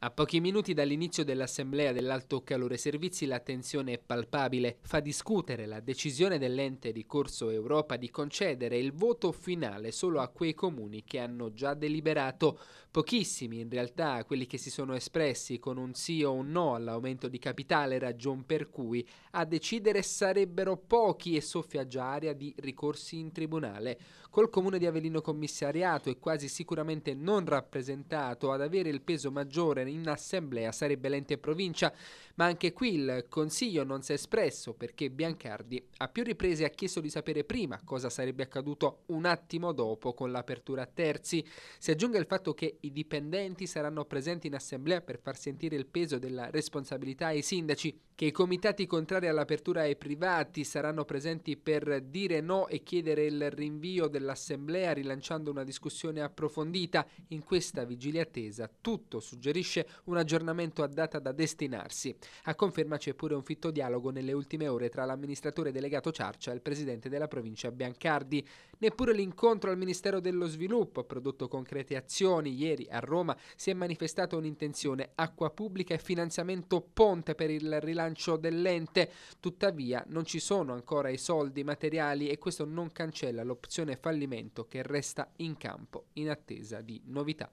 A pochi minuti dall'inizio dell'assemblea dell'Alto Calore Servizi l'attenzione è palpabile, fa discutere la decisione dell'ente di Corso Europa di concedere il voto finale solo a quei comuni che hanno già deliberato, pochissimi in realtà quelli che si sono espressi con un sì o un no all'aumento di capitale, ragion per cui a decidere sarebbero pochi e soffia già aria di ricorsi in tribunale. Col comune di Avellino commissariato e quasi sicuramente non rappresentato ad avere il peso maggiore in assemblea sarebbe l'ente provincia, ma anche qui il Consiglio non si è espresso perché Biancardi a più riprese ha chiesto di sapere prima cosa sarebbe accaduto un attimo dopo con l'apertura a terzi. Si aggiunga il fatto che i dipendenti saranno presenti in assemblea per far sentire il peso della responsabilità ai sindaci, che i comitati contrari all'apertura ai privati saranno presenti per dire no e chiedere il rinvio dell'assemblea rilanciando una discussione approfondita. In questa vigilia attesa tutto suggerisce fornisce un aggiornamento a data da destinarsi. A conferma c'è pure un fitto dialogo nelle ultime ore tra l'amministratore delegato Ciarcia e il presidente della provincia Biancardi. Neppure l'incontro al Ministero dello Sviluppo ha prodotto concrete azioni. Ieri a Roma si è manifestata un'intenzione acqua pubblica e finanziamento ponte per il rilancio dell'ente. Tuttavia non ci sono ancora i soldi materiali e questo non cancella l'opzione fallimento che resta in campo in attesa di novità.